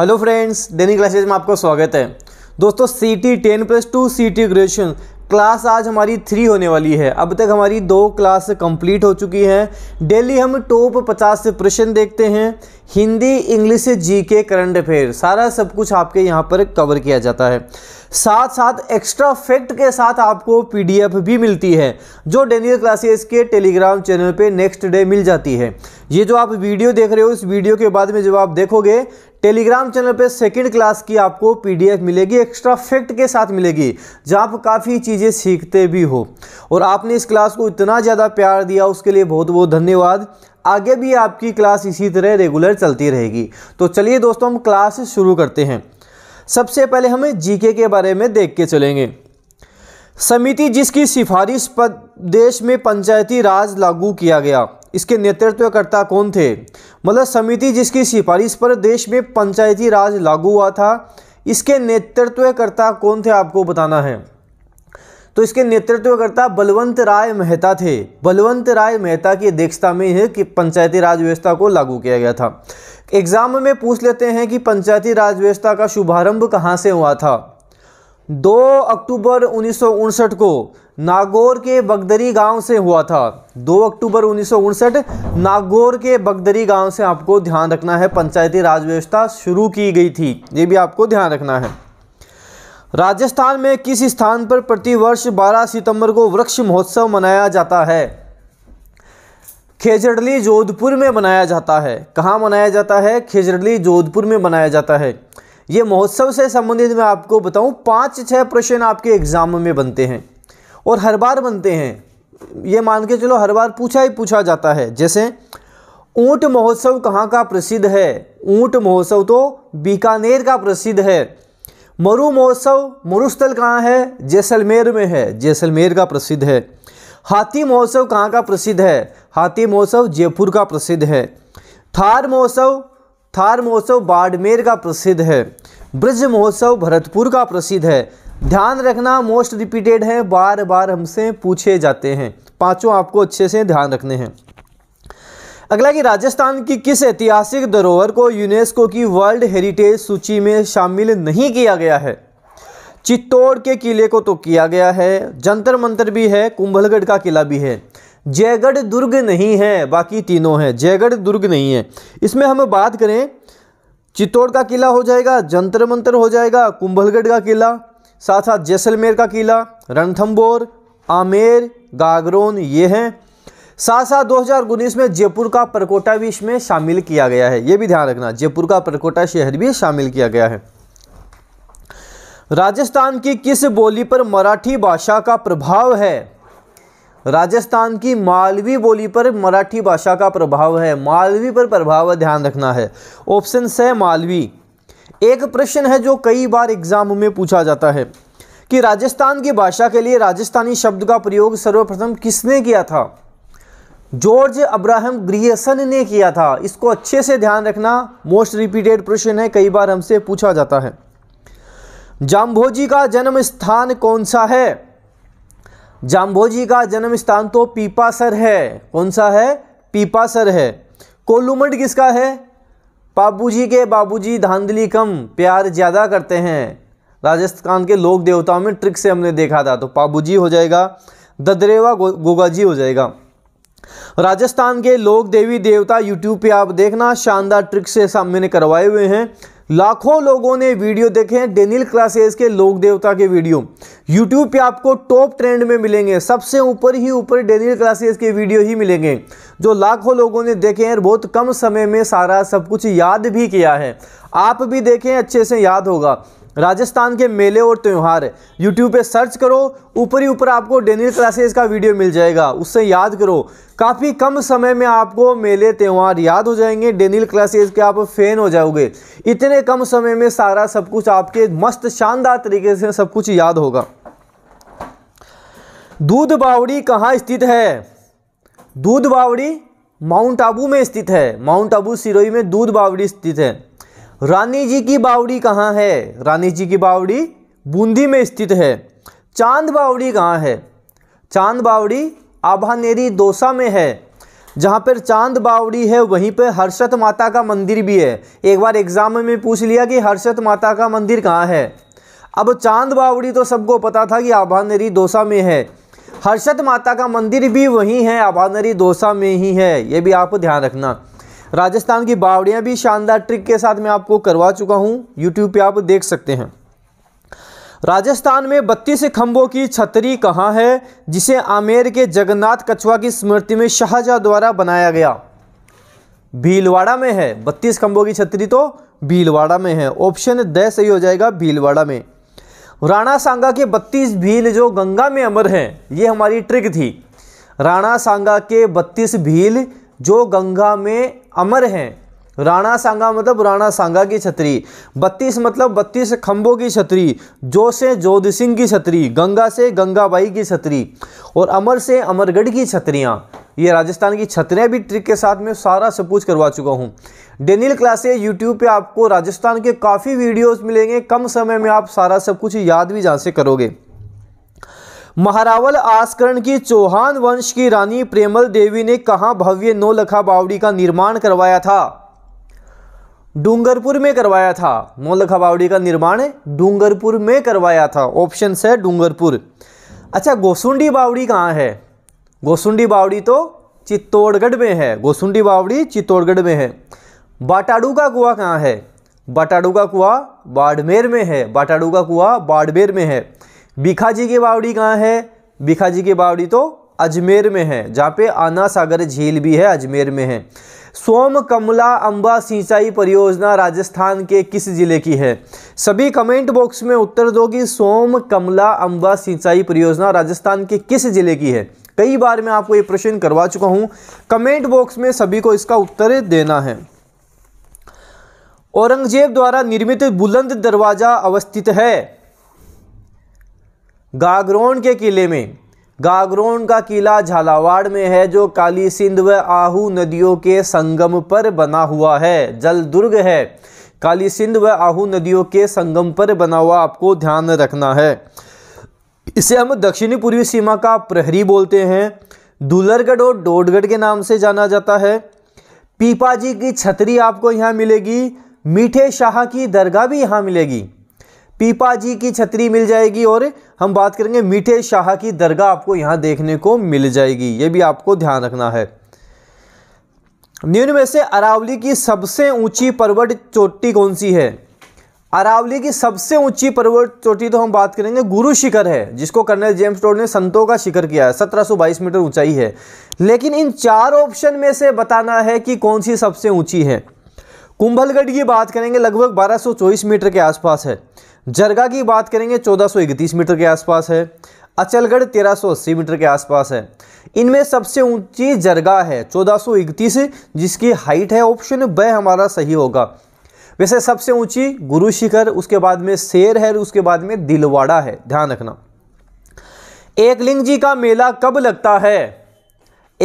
hello friends डेनी classes में आपका स्वागत है दोस्तों C T ten plus two C T graduation class आज हमारी थ्री होने वाली है अब तक हमारी दो क्लास कंप्लीट हो चुकी हैं डेली हम टॉप पचास से प्रश्न देखते हैं हिंदी इंग्लिश से जी के करंट अफेयर सारा सब कुछ आपके यहाँ पर कवर किया जाता है साथ साथ एक्स्ट्रा फैक्ट के साथ आपको पीडीएफ भी मिलती है जो डेनियल क्लासेस के टेलीग्राम चैनल पे नेक्स्ट डे मिल जाती है ये जो आप वीडियो देख रहे हो इस वीडियो के बाद में जब आप देखोगे टेलीग्राम चैनल पे सेकंड क्लास की आपको पीडीएफ मिलेगी एक्स्ट्रा फैक्ट के साथ मिलेगी जहाँ आप काफ़ी चीज़ें सीखते भी हो और आपने इस क्लास को इतना ज़्यादा प्यार दिया उसके लिए बहुत बहुत धन्यवाद आगे भी आपकी क्लास इसी तरह रेगुलर चलती रहेगी तो चलिए दोस्तों हम क्लास शुरू करते हैं सबसे पहले हमें जीके के बारे में देख के चलेंगे समिति जिसकी सिफारिश पर देश में पंचायती राज लागू किया गया इसके नेतृत्वकर्ता कौन थे मतलब समिति जिसकी सिफारिश पर देश में पंचायती राज लागू हुआ था इसके नेतृत्वकर्ता कौन थे आपको बताना है तो इसके नेतृत्वकर्ता बलवंत राय मेहता थे बलवंत राय मेहता की अध्यक्षता में है कि पंचायती राज व्यवस्था को लागू किया गया था एग्जाम में पूछ लेते हैं कि पंचायती राज व्यवस्था का शुभारंभ कहाँ से हुआ था दो अक्टूबर उन्नीस को नागौर के बगदरी गांव से हुआ था दो अक्टूबर उन्नीस नागौर के बगदरी गांव से आपको ध्यान रखना है पंचायती राज व्यवस्था शुरू की गई थी ये भी आपको ध्यान रखना है राजस्थान में किस स्थान पर प्रतिवर्ष 12 सितंबर को वृक्ष महोत्सव मनाया जाता है खेजड़ली जोधपुर में मनाया जाता है कहाँ मनाया जाता है खेजड़ली जोधपुर में मनाया जाता है ये महोत्सव से संबंधित मैं आपको बताऊं पाँच छह प्रश्न आपके एग्ज़ाम में बनते हैं और हर बार बनते हैं ये मान के चलो हर बार पूछा ही पूछा जाता है जैसे ऊंट महोत्सव कहाँ का प्रसिद्ध है ऊंट महोत्सव तो बीकानेर का प्रसिद्ध है मरु महोत्सव मरुस्थल कहाँ है जैसलमेर में है जैसलमेर का प्रसिद्ध है हाथी महोत्सव कहाँ का प्रसिद्ध है हाथी महोत्सव जयपुर का प्रसिद्ध है थार महोत्सव थार महोत्सव बाड़मेर का प्रसिद्ध है ब्रज महोत्सव भरतपुर का प्रसिद्ध है ध्यान रखना मोस्ट रिपीटेड है बार बार हमसे पूछे जाते हैं पांचों आपको अच्छे से ध्यान रखने हैं अगला कि राजस्थान की किस ऐतिहासिक धरोहर को यूनेस्को की वर्ल्ड हेरिटेज सूची में शामिल नहीं किया गया है चित्तौड़ के किले को तो किया गया है जंतर मंतर भी है कुंभलगढ़ का किला भी है जयगढ़ दुर्ग नहीं है बाकी तीनों हैं जयगढ़ दुर्ग नहीं है इसमें हम बात करें चित्तौड़ का किला हो जाएगा जंतर मंतर हो जाएगा कुंभलगढ़ का किला साथ साथ जैसलमेर का किला रणथम्बोर आमेर गागरोन ये हैं साथ साथ दो में जयपुर का परकोटा भी इसमें शामिल किया गया है ये भी ध्यान रखना जयपुर का परकोटा शहर भी शामिल किया गया है राजस्थान की किस बोली पर मराठी भाषा का प्रभाव है राजस्थान की मालवी बोली पर मराठी भाषा का प्रभाव है मालवी पर प्रभाव ध्यान रखना है ऑप्शन स मालवी एक प्रश्न है जो कई बार एग्जाम में पूछा जाता है कि राजस्थान की भाषा के लिए राजस्थानी शब्द का प्रयोग सर्वप्रथम किसने किया था जॉर्ज अब्राहम ग्रियसन ने किया था इसको अच्छे से ध्यान रखना मोस्ट रिपीटेड प्रश्न है कई बार हमसे पूछा जाता है जाम्भोजी का जन्म स्थान कौन सा है जाम्भोजी का जन्म स्थान तो पीपासर है कौन सा है पीपासर है कोलुमंड किसका है बाबूजी के बाबूजी धांधली कम प्यार ज़्यादा करते हैं राजस्थान के लोक देवताओं में ट्रिक से हमने देखा था तो बाबूजी हो जाएगा ददरेवा गो, गोगाजी हो जाएगा राजस्थान के लोक देवी देवता यूट्यूब पे आप देखना शानदार ट्रिक से सामने करवाए हुए हैं लाखों लोगों ने वीडियो देखे हैं डेनिल क्लासेस के लोक देवता के वीडियो यूट्यूब पे आपको टॉप ट्रेंड में मिलेंगे सबसे ऊपर ही ऊपर डेनिल क्लासेस के वीडियो ही मिलेंगे जो लाखों लोगों ने देखे हैं बहुत कम समय में सारा सब कुछ याद भी किया है आप भी देखें अच्छे से याद होगा राजस्थान के मेले और त्यौहार यूट्यूब पे सर्च करो ऊपर ही ऊपर आपको डेनियल क्लासेस का वीडियो मिल जाएगा उससे याद करो काफ़ी कम समय में आपको मेले त्यौहार याद हो जाएंगे डेनियल क्लासेस के आप फ़ैन हो जाओगे इतने कम समय में सारा सब कुछ आपके मस्त शानदार तरीके से सब कुछ याद होगा दूध बावड़ी कहाँ स्थित है दूध बावड़ी माउंट आबू में स्थित है माउंट आबू सिरोई में दूध बावड़ी स्थित है रानी जी की बावड़ी कहाँ है रानी जी की बावड़ी बूंदी में स्थित है चांद बावड़ी कहाँ है चांद बावड़ी आभानेरी दोसा में है जहाँ पर चांद बावड़ी है वहीं पर हर्षत माता का मंदिर भी है एक बार एग्ज़ाम में पूछ लिया कि हर्षत माता का मंदिर कहाँ है अब चांद बावड़ी तो सबको पता था कि आभानेरी दोसा में है हर्षत माता का मंदिर भी वहीं है आभानेरी दोसा में ही है ये भी आप ध्यान रखना राजस्थान की बावड़ियाँ भी शानदार ट्रिक के साथ मैं आपको करवा चुका हूँ यूट्यूब पर आप देख सकते हैं राजस्थान में बत्तीस खम्भों की छतरी कहाँ है जिसे आमेर के जगन्नाथ कछुआ की स्मृति में शाहजहाँ द्वारा बनाया गया भीलवाड़ा में है बत्तीस खम्भों की छतरी तो भीलवाड़ा में है ऑप्शन द सही हो जाएगा भीलवाड़ा में राणा सांगा के बत्तीस भील जो गंगा में अमर हैं ये हमारी ट्रिक थी राणा सांगा के बत्तीस भील जो गंगा में अमर हैं राणा सांगा मतलब राणा सांगा की छतरी बत्तीस मतलब बत्तीस खम्बों की छतरी जो से जोध सिंह की छतरी गंगा से गंगाबाई की छतरी और अमर से अमरगढ़ की छतरियाँ ये राजस्थान की छतरियाँ भी ट्रिक के साथ में सारा सब कुछ करवा चुका हूँ डेनियल क्लासे यूट्यूब पे आपको राजस्थान के काफ़ी वीडियोस मिलेंगे कम समय में आप सारा सब कुछ याद भी जहाँ से करोगे महारावल आस्करण की चौहान वंश की रानी प्रेमल देवी ने कहा भव्य नौलखा बावड़ी का निर्माण करवाया था डूंगरपुर में करवाया था नौलखा बावड़ी का निर्माण डूंगरपुर में करवाया था ऑप्शन है डूंगरपुर अच्छा गोसुंडी बावड़ी कहाँ है गोसुंडी बावड़ी तो चित्तौड़गढ़ में है गोसुंडी बावड़ी चित्तौड़गढ़ में है बाटाडू का कुआ कहाँ है बाटाडू का कुआ बाड़मेर में है बाटाडू का कुआ बाड़मेर में है बिखाजी की बावड़ी कहाँ है बिखाजी की बावड़ी तो अजमेर में है जहाँ पे आना सागर झील भी है अजमेर में है सोम कमला अंबा सिंचाई परियोजना राजस्थान के किस जिले की है सभी कमेंट बॉक्स में उत्तर दो कि सोम कमला अंबा सिंचाई परियोजना राजस्थान के किस जिले की है कई बार मैं आपको ये प्रश्न करवा चुका हूँ कमेंट बॉक्स में सभी को इसका उत्तर देना है औरंगजेब द्वारा निर्मित बुलंद दरवाज़ा अवस्थित है गागरोन के किले में गागरोन का किला झालावाड़ में है जो काली सिंध व आहू नदियों के संगम पर बना हुआ है जल दुर्ग है काली सिंध व आहू नदियों के संगम पर बना हुआ आपको ध्यान रखना है इसे हम दक्षिणी पूर्वी सीमा का प्रहरी बोलते हैं दूलरगढ़ और डोडगढ़ के नाम से जाना जाता है पीपाजी की छतरी आपको यहाँ मिलेगी मीठे शाह की दरगाह भी यहाँ मिलेगी पीपाजी की छतरी मिल जाएगी और हम बात करेंगे मीठे शाह की दरगाह आपको यहाँ देखने को मिल जाएगी ये भी आपको ध्यान रखना है न्यून में से अरावली की सबसे ऊंची पर्वत चोटी कौन सी है अरावली की सबसे ऊंची पर्वत चोटी तो हम बात करेंगे गुरु शिखर है जिसको कर्नल जेम्स टोड ने संतों का शिखर किया है 1722 मीटर ऊंचाई है लेकिन इन चार ऑप्शन में से बताना है कि कौन सी सबसे ऊंची है कुंभलगढ़ की बात करेंगे लगभग 1224 मीटर के आसपास है जरगा की बात करेंगे 1431 मीटर के आसपास है अचलगढ़ 1380 मीटर के आसपास है इनमें सबसे ऊंची जरगा है 1431 जिसकी हाइट है ऑप्शन ब हमारा सही होगा वैसे सबसे ऊंची गुरु शिखर उसके बाद में शेर है उसके बाद में दिलवाड़ा है ध्यान रखना एकलिंग जी का मेला कब लगता है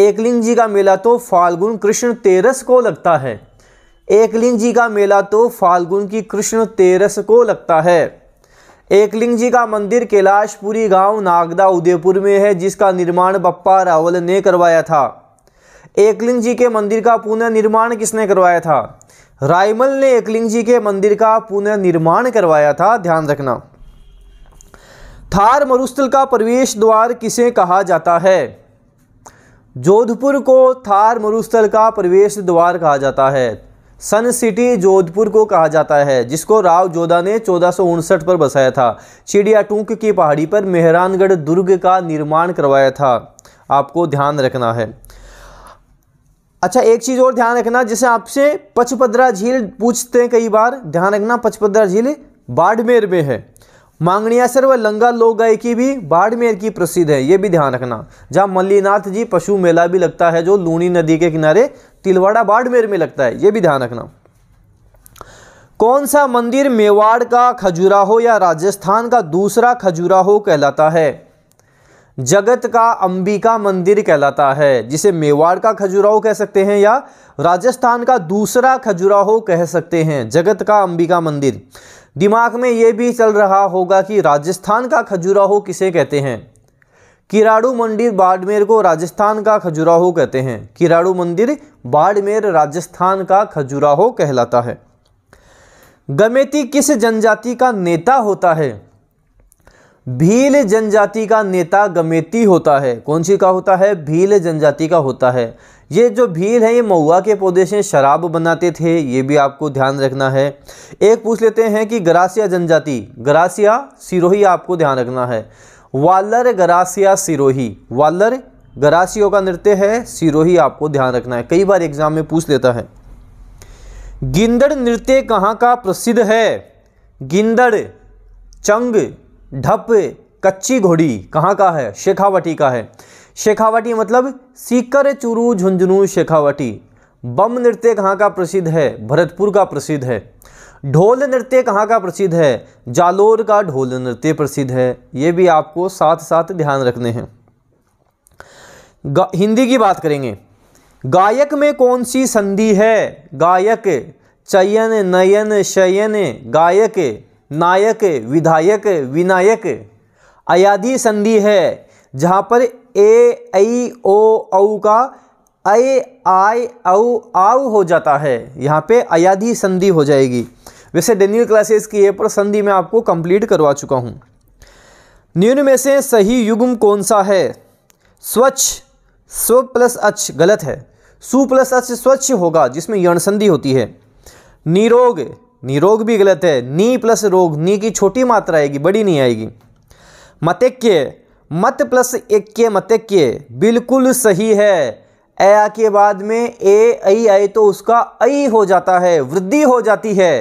एकलिंग जी का मेला तो फाल्गुन कृष्ण तेरस को लगता है एकलिंग जी का मेला तो फाल्गुन की कृष्ण तेरस को लगता है एकलिंग जी का मंदिर कैलाशपुरी गांव नागदा उदयपुर में है जिसका निर्माण बप्पा रावल ने करवाया था एकलिंग जी के मंदिर का पुनर्निर्माण किसने करवाया था रायमल ने एकलिंग जी के मंदिर का पुनर्निर्माण करवाया था ध्यान रखना थार मरुस्थल का प्रवेश द्वार किसे कहा जाता है जोधपुर को थार मरुस्थल का प्रवेश द्वार कहा जाता है सन सिटी जोधपुर को कहा जाता है जिसको राव जोधा ने चौदह पर बसाया था चिड़ियाटूक की पहाड़ी पर मेहरानगढ़ दुर्ग का निर्माण करवाया था आपको ध्यान रखना है अच्छा एक चीज़ और ध्यान रखना जैसे आपसे पचपदरा झील पूछते हैं कई बार ध्यान रखना पचपदरा झील बाड़मेर में है मांगणिया व लंगा लोक गाय की भी बाड़मेर की प्रसिद्ध है ये भी ध्यान रखना जहाँ मल्लीनाथ जी पशु मेला भी लगता है जो लूणी नदी के किनारे तिलवाड़ा बाड़मेर में लगता है ये भी ध्यान रखना कौन सा मंदिर मेवाड़ का खजुराहो या राजस्थान का दूसरा खजुराहो कहलाता है जगत का अंबिका मंदिर कहलाता है जिसे मेवाड़ का खजुराहो कह सकते हैं या राजस्थान का दूसरा खजुराहो कह सकते हैं जगत का अंबिका मंदिर दिमाग में ये भी चल रहा होगा कि राजस्थान का खजुराहो किसे कहते हैं किराड़ू मंदिर बाड़मेर को राजस्थान का खजुराहो कहते हैं किराड़ू मंदिर बाड़मेर राजस्थान का खजुराहो कहलाता है गमेती किस जनजाति का नेता होता है भील जनजाति का नेता गमेती होता है कौन सी का होता है भील जनजाति का होता है ये जो भील है ये महुआ के पौधे से शराब बनाते थे ये भी आपको ध्यान रखना है एक पूछ लेते हैं कि ग्रासिया जनजाति ग्रासिया सिरोही आपको ध्यान रखना है वालर ग्रासिया सिरोही वालर ग्रासियों का नृत्य है सिरोही आपको ध्यान रखना है कई बार एग्जाम में पूछ लेता है गिंदड़ नृत्य कहाँ का प्रसिद्ध है गिंदड़ चंग ढप कच्ची घोड़ी कहाँ का है शेखावटी का है शेखावटी मतलब सीकर चुरू झुंझुनू शेखावटी बम नृत्य कहाँ का प्रसिद्ध है भरतपुर का प्रसिद्ध है ढोल नृत्य कहाँ का प्रसिद्ध है जालोर का ढोल नृत्य प्रसिद्ध है ये भी आपको साथ साथ ध्यान रखने हैं हिंदी की बात करेंगे गायक में कौन सी संधि है गायक चयन नयन शयन गायक नायक विधायक विनायक अयाधि संधि है जहाँ पर ए आई ओ औ का ए आई औ आउ हो जाता है यहाँ पे अयाधि संधि हो जाएगी वैसे डेनियल क्लासेस की ये पर संधि मैं आपको कंप्लीट करवा चुका हूँ न्यून में से सही युग्म कौन सा है स्वच्छ स्व प्लस अच गलत है सु प्लस अच स्वच्छ होगा जिसमें यण संधि होती है निरोग निरोग भी गलत है नी प्लस रोग नी की छोटी मात्रा आएगी बड़ी नहीं आएगी मतिक्य मत प्लस के मत के बिल्कुल सही है ए आ के बाद में ए आई आए तो उसका आई हो जाता है वृद्धि हो जाती है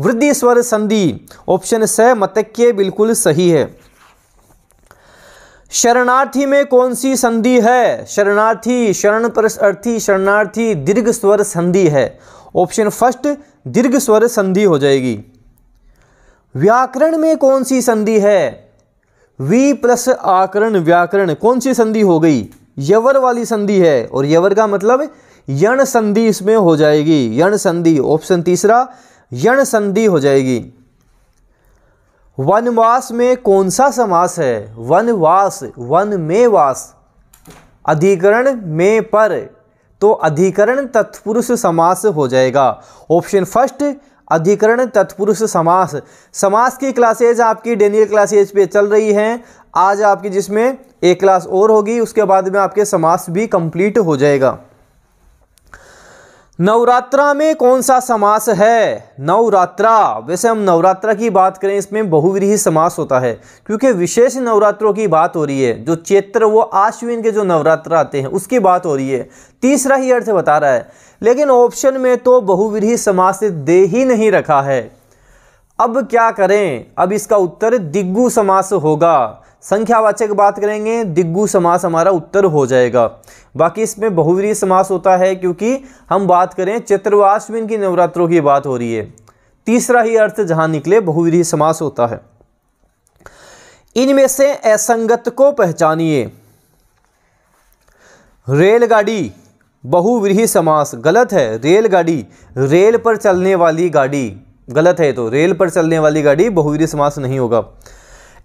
वृद्धि स्वर संधि ऑप्शन स मतक के बिल्कुल सही है शरणार्थी में कौन सी संधि है शरणार्थी शरण अर्थी शरणार्थी दीर्घ स्वर संधि है ऑप्शन फर्स्ट दीर्घ स्वर संधि हो जाएगी व्याकरण में कौन सी संधि है वी प्लस आकरण व्याकरण कौन सी संधि हो गई यवर वाली संधि है और यवर का मतलब यण संधि इसमें हो जाएगी यण संधि ऑप्शन तीसरा यण संधि हो जाएगी वनवास में कौन सा समास है वनवास वन में वास अधिकरण में पर तो अधिकरण तत्पुरुष समास हो जाएगा ऑप्शन फर्स्ट अधिकरण तत्पुरुष समास समास की क्लासेज आपकी डेनियल क्लासेज पे चल रही हैं आज आपकी जिसमें एक क्लास और होगी उसके बाद में आपके समास भी कंप्लीट हो जाएगा नवरात्रा में कौन सा समास है नवरात्रा वैसे हम नवरात्रा की बात करें इसमें बहुविधि समास होता है क्योंकि विशेष नवरात्रों की बात हो रही है जो चैत्र वो आश्विन के जो नवरात्र आते हैं उसकी बात हो रही है तीसरा ही अर्थ बता रहा है लेकिन ऑप्शन में तो बहुविधि समास दे ही नहीं रखा है अब क्या करें अब इसका उत्तर दिग्गु समास होगा संख्यावाचक बात करेंगे दिग्गु समास हमारा उत्तर हो जाएगा बाकी इसमें बहुवीरी समास होता है क्योंकि हम बात करें चतुर्वाश्विन की नवरात्रों की बात हो रही है तीसरा ही अर्थ जहां निकले बहुवीरी समास होता है इनमें से असंगत को पहचानिए रेलगाड़ी बहुव्रीही समास गलत है रेलगाड़ी रेल पर चलने वाली गाड़ी गलत है तो रेल पर चलने वाली गाड़ी बहुवीरी समास नहीं होगा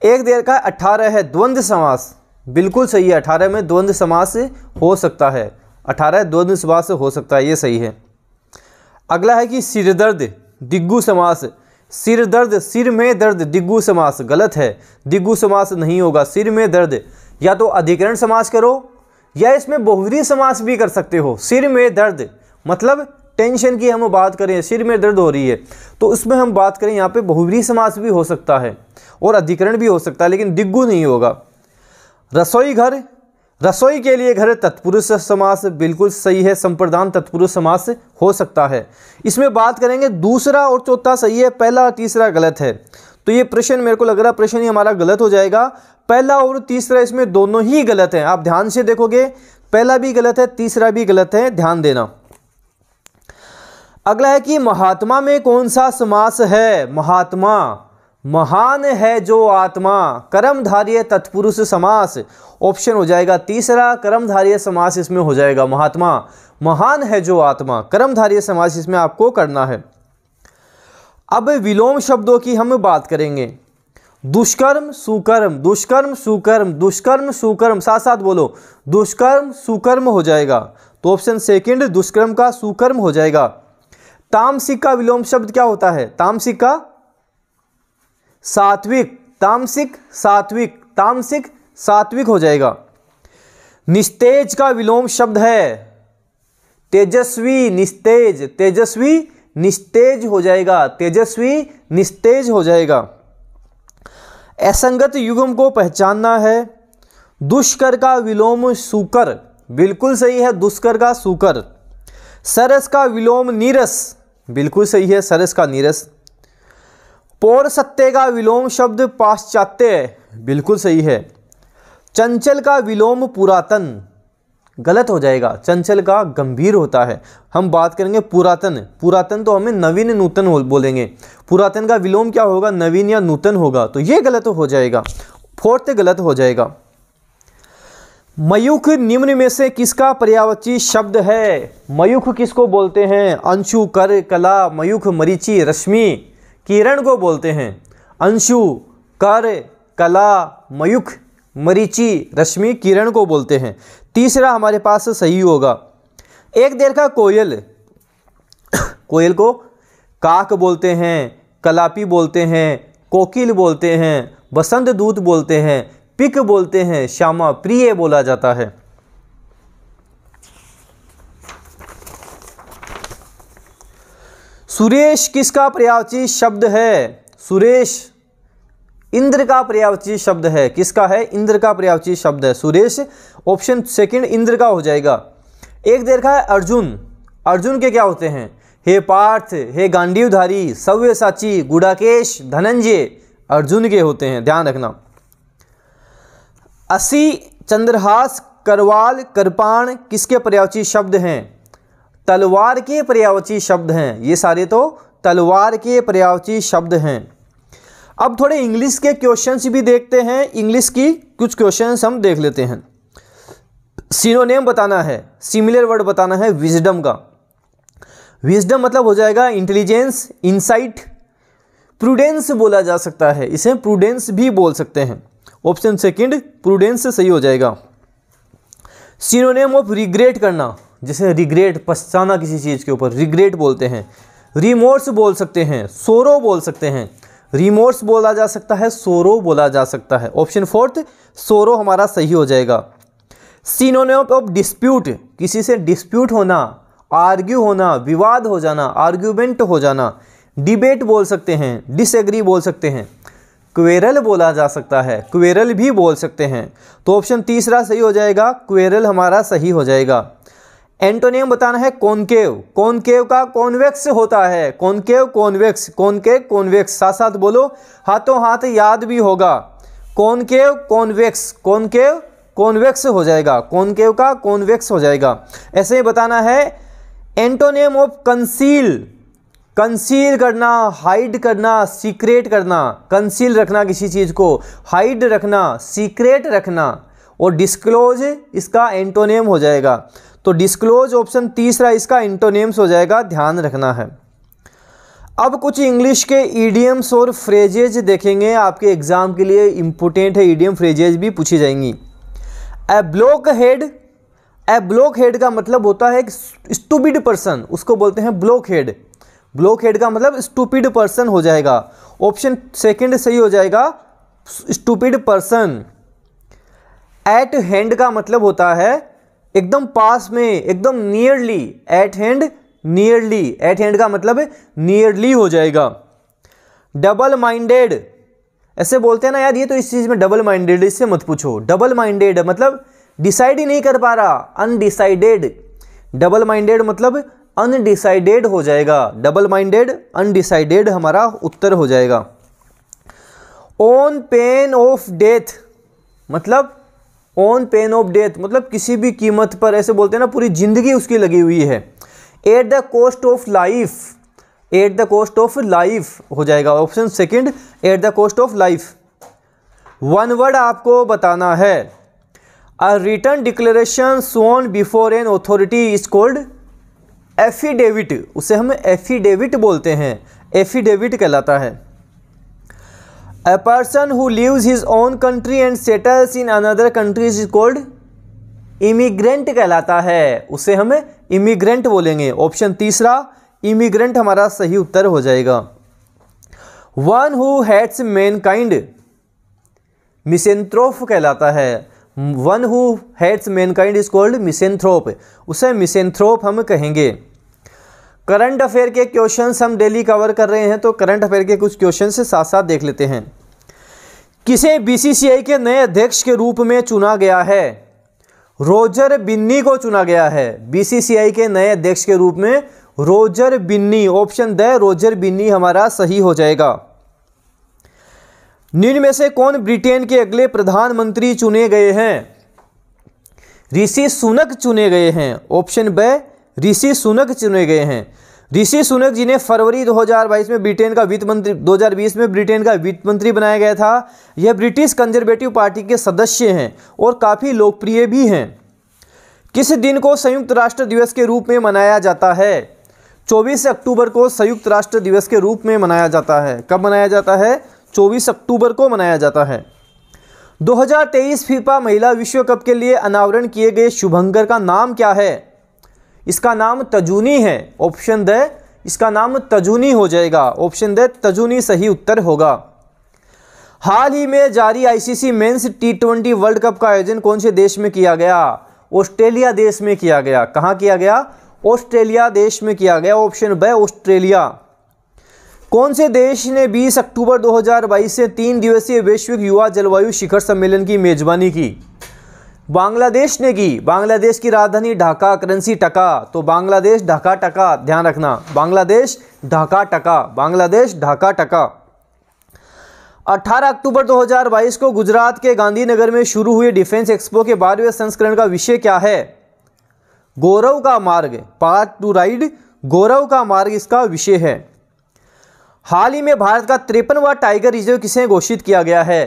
एक देर का अठारह है द्वंद्व समास बिल्कुल सही है अठारह में द्वंद्व समास हो सकता है अठारह द्वंद्व समास हो सकता है ये सही है अगला है कि सिरदर्द दिग्गु समास सिर दर्द सिर में दर्द दिग्गु समास गलत है दिग्गु समास नहीं होगा सिर में दर्द या तो अधिकरण समास करो या इसमें बहुरी समास भी कर सकते हो सिर में दर्द मतलब टेंशन की हम बात करें सिर में दर्द हो रही है तो उसमें हम बात करें यहाँ पे बहुवरी समास भी हो सकता है और अधिकरण भी हो सकता है लेकिन दिग्गु नहीं होगा रसोई घर रसोई के लिए घर तत्पुरुष समास बिल्कुल सही है संप्रदान तत्पुरुष समास हो सकता है इसमें बात करेंगे दूसरा और चौथा सही है पहला और तीसरा गलत है तो ये प्रश्न मेरे को लग रहा प्रश्न ही हमारा गलत हो जाएगा पहला और तीसरा इसमें दोनों ही गलत हैं आप ध्यान से देखोगे पहला भी गलत है तीसरा भी गलत है ध्यान देना अगला है कि महात्मा में कौन सा समास है महात्मा महान है जो आत्मा कर्मधार्य तत्पुरुष समास ऑप्शन हो जाएगा तीसरा कर्मधार्य समास इसमें हो जाएगा महात्मा महान है जो आत्मा कर्मधार्य समास इसमें आपको करना है अब विलोम शब्दों की हम बात करेंगे दुष्कर्म सुकर्म दुष्कर्म सुकर्म दुष्कर्म सुकर्म साथ साथ बोलो दुष्कर्म सुकर्म हो जाएगा तो ऑप्शन सेकंड दुष्कर्म का सुकर्म हो जाएगा तामसिक का विलोम शब्द क्या होता है तामसिक का सात्विक तामसिक सात्विक तामसिक सात्विक हो जाएगा निस्तेज का विलोम शब्द है तेजस्वी निस्तेज तेजस्वी निस्तेज हो जाएगा तेजस्वी निस्तेज हो जाएगा असंगत युगम को पहचानना है दुष्कर का विलोम सुकर बिल्कुल सही है दुष्कर का सुकर सरस का विलोम नीरस बिल्कुल सही है सरस का नीरस पौर सत्य का विलोम शब्द पाश्चात्य बिल्कुल सही है चंचल का विलोम पुरातन गलत हो जाएगा चंचल का गंभीर होता है हम बात करेंगे पुरातन पुरातन तो हमें नवीन नूतन बोलेंगे पुरातन का विलोम क्या होगा नवीन या नूतन होगा तो ये गलत हो जाएगा फोर्थ गलत हो जाएगा मयूख निम्न में से किसका पर्यावची शब्द है मयूख किसको बोलते हैं अंशु कर कला मयूख मरीचि रश्मि किरण को बोलते हैं अंशु कर कला मयूख मरीची रश्मि किरण को बोलते हैं तीसरा हमारे पास सही होगा एक देर का कोयल कोयल को काक बोलते हैं कलापी बोलते हैं कोकिल बोलते हैं बसंत दूत बोलते हैं पिक बोलते हैं श्यामा प्रिय बोला जाता है सुरेश किसका पर्यावची शब्द है सुरेश इंद्र का पर्यावची शब्द है किसका है इंद्र का पर्यावची शब्द है सुरेश ऑप्शन सेकंड इंद्र का हो जाएगा एक देखा है अर्जुन अर्जुन के क्या होते हैं हे पार्थ हे गांडीवधारी सव्य साची गुड़ाकेश धनंजय अर्जुन के होते हैं ध्यान रखना असी चंद्रहास करवाल करपाण किसके पर्यावची शब्द हैं तलवार के पर्यावची शब्द हैं ये सारे तो तलवार के पर्यावची शब्द हैं अब थोड़े इंग्लिश के क्वेश्चंस भी देखते हैं इंग्लिश की कुछ क्वेश्चंस हम देख लेते हैं सिनोनेम बताना है सिमिलर वर्ड बताना है विजडम का विजडम मतलब हो जाएगा इंटेलिजेंस इंसाइट प्रूडेंस बोला जा सकता है इसे प्रूडेंस भी बोल सकते हैं ऑप्शन सेकंड प्रूडेंस सही हो जाएगा सिनोनेम ऑफ रिग्रेट करना जैसे रिग्रेट पछताना किसी चीज़ के ऊपर रिग्रेट बोलते हैं रिमोर्स बोल सकते हैं सोरो बोल सकते हैं रिमोर्स बोला जा सकता है सोरो बोला जा सकता है ऑप्शन फोर्थ सोरो हमारा सही हो जाएगा सीनोने ऑफ डिस्प्यूट किसी से डिस्प्यूट होना आर्ग्यू होना विवाद हो जाना आर्ग्यूमेंट हो जाना डिबेट बोल सकते हैं डिसएग्री बोल सकते हैं क्वेरल बोला जा सकता है क्वेरल भी बोल सकते हैं तो ऑप्शन तीसरा सही हो जाएगा क्वेरल हमारा सही हो जाएगा एंटोनियम बताना है कॉनकेव कॉनकेव का कॉन्वेक्स होता है कॉनकेव कॉन्वेक्स कॉनकेव कॉन्वेक्स साथ साथ बोलो हाथों हाथ याद भी होगा कॉनकेव कॉन्वेक्स कॉनकेव कॉन्वेक्स हो जाएगा कॉनकेव का कॉन्वेक्स हो जाएगा ऐसे ही बताना है एंटोनियम ऑफ कंसील कंसील करना हाइड करना सीक्रेट करना कंसील रखना किसी चीज़ को हाइड रखना सीक्रेट रखना और डिस्क्लोज इसका एंटोनियम हो जाएगा तो डिस्क्लोज ऑप्शन तीसरा इसका इंटोनेम्स हो जाएगा ध्यान रखना है अब कुछ इंग्लिश के ईडीएम्स और फ्रेजेज देखेंगे आपके एग्ज़ाम के लिए इंपोर्टेंट है ईडीएम फ्रेजेज भी पूछी जाएंगी a block head a block head का मतलब होता है स्टूपिड पर्सन उसको बोलते हैं ब्लॉक हेड ब्लॉक हेड का मतलब स्टूपिड पर्सन हो जाएगा ऑप्शन सेकंड सही हो जाएगा स्टूपिड पर्सन एट हैंड का मतलब होता है एकदम पास में एकदम nearly at hand nearly at hand का मतलब नियरली हो जाएगा डबल माइंडेड ऐसे बोलते हैं ना यार ये तो इस चीज़ में डबल माइंडेड इससे मत पूछो डबल माइंडेड मतलब डिसाइड ही नहीं कर पा रहा अनडिसाइडेड डबल माइंडेड मतलब अनडिसाइडेड हो जाएगा डबल माइंडेड अनडिसाइडेड हमारा उत्तर हो जाएगा ऑन पेन ऑफ डेथ मतलब ऑन पेन ऑफ डेथ मतलब किसी भी कीमत पर ऐसे बोलते हैं ना पूरी ज़िंदगी उसकी लगी हुई है at the cost of life at the cost of life हो जाएगा option second at the cost of life one word आपको बताना है a written declaration sworn before an authority is called affidavit उसे हम एफिडेविट बोलते हैं एफिडेविट कहलाता है a person who leaves his own country and settles in another countries is called immigrant कहलाता है उसे हम इमिग्रेंट बोलेंगे ऑप्शन तीसरा इमिग्रेंट हमारा सही उत्तर हो जाएगा one who hates mankind misanthrope कहलाता है one who hates mankind is called misanthrope उसे मिसेंथ्रोप हम कहेंगे करंट अफेयर के क्वेश्चन हम डेली कवर कर रहे हैं तो करंट अफेयर के कुछ क्वेश्चन से साथ साथ देख लेते हैं किसे बीसीसीआई के नए अध्यक्ष के रूप में चुना गया है रोजर बिन्नी को चुना गया है बीसीसीआई के नए अध्यक्ष के रूप में Roger Binny option the Roger Binny हमारा सही हो जाएगा निम्न में से कौन ब्रिटेन के अगले प्रधानमंत्री चुने गए हैं ऋषि सुनक चुने गए हैं ऑप्शन ब ऋषि सुनक चुने गए हैं ऋषि सुनक जिन्हें फरवरी 2022 में ब्रिटेन का वित्त मंत्री 2020 में ब्रिटेन का वित्त मंत्री बनाया गया था यह ब्रिटिश कंजर्वेटिव पार्टी के सदस्य हैं और काफ़ी लोकप्रिय भी हैं किस दिन को संयुक्त राष्ट्र दिवस के रूप में मनाया जाता है 24 अक्टूबर को संयुक्त राष्ट्र दिवस के रूप में मनाया जाता है कब मनाया जाता है 24 अक्टूबर को मनाया जाता है 2023 फीफा महिला विश्व कप के लिए अनावरण किए गए शुभंकर का नाम क्या है इसका नाम तजूनी है ऑप्शन द इसका नाम तजूनी हो जाएगा ऑप्शन द तजूनी सही उत्तर होगा हाल ही में जारी ICC men's T twenty World Cup का आयोजन कौन से देश में किया गया ऑस्ट्रेलिया देश में किया गया कहाँ किया गया ऑस्ट्रेलिया देश में किया गया ऑप्शन ब ऑस्ट्रेलिया कौन से देश ने 20 अक्टूबर 2022 से तीन दिवसीय वैश्विक युवा जलवायु शिखर सम्मेलन की मेजबानी की बांग्लादेश ने की बांग्लादेश की राजधानी ढाका करेंसी टका तो बांग्लादेश ढाका टका ध्यान रखना बांग्लादेश ढाका टका बांग्लादेश ढाका टका 18 अक्टूबर 2022 को गुजरात के गांधीनगर में शुरू हुए डिफेंस एक्सपो के बारहवें संस्करण का विषय क्या है गौरव का मार्ग पार्ट टू राइड गौरव का मार्ग इसका विषय है हाल ही में भारत का तिरपनवा टाइगर रिजर्व किसे घोषित किया गया है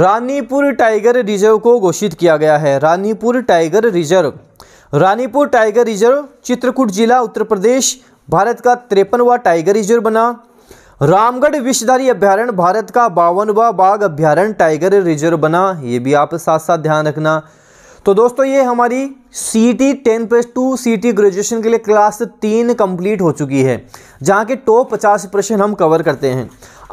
रानीपुर टाइगर रिजर्व को घोषित किया गया है Ranipur tiger reserve Ranipur tiger reserve Chitrakoot जिला उत्तर प्रदेश भारत का तिरपनवा टाइगर रिजर्व बना रामगढ़ विषधारी अभ्यारण्य भारत का बावनवा बाघ अभ्यारण टाइगर रिजर्व बना ये भी आप साथ साथ ध्यान रखना तो दोस्तों ये हमारी C T ten plus two C T graduation के लिए क्लास तीन कंप्लीट हो चुकी है जहाँ के टॉप पचास प्रश्न हम कवर करते हैं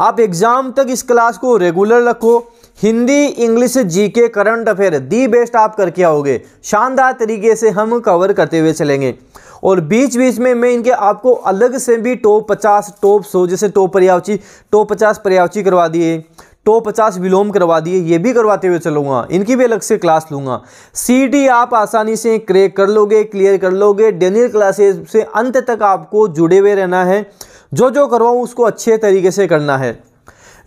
आप एग्ज़ाम तक इस क्लास को रेगुलर रखो Hindi English GK current affair the best आप करके आओगे शानदार तरीके से हम कवर करते हुए चलेंगे और बीच बीच में मैं इनके आपको अलग से भी टॉप पचास टॉप सो जैसे टॉप पर्यावची टॉप पचास पर्यावची करवा दिए टॉप पचास विलोम करवा दिए ये भी करवाते हुए चलूँगा इनकी भी अलग से क्लास लूँगा सी आप आसानी से क्रेक कर लोगे क्लियर कर लोगे डेनियल क्लासेज से अंत तक आपको जुड़े हुए रहना है जो जो करवाऊँ उसको अच्छे तरीके से करना है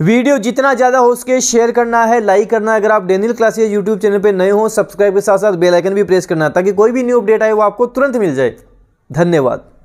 वीडियो जितना ज़्यादा हो उसके शेयर करना है लाइक करना है अगर आप डेनियल या यूट्यूब चैनल पर नए हो सब्सक्राइब के साथ साथ बेलाइकन भी प्रेस करना है ताकि कोई भी न्यू अपडेट आए वो आपको तुरंत मिल जाए धन्यवाद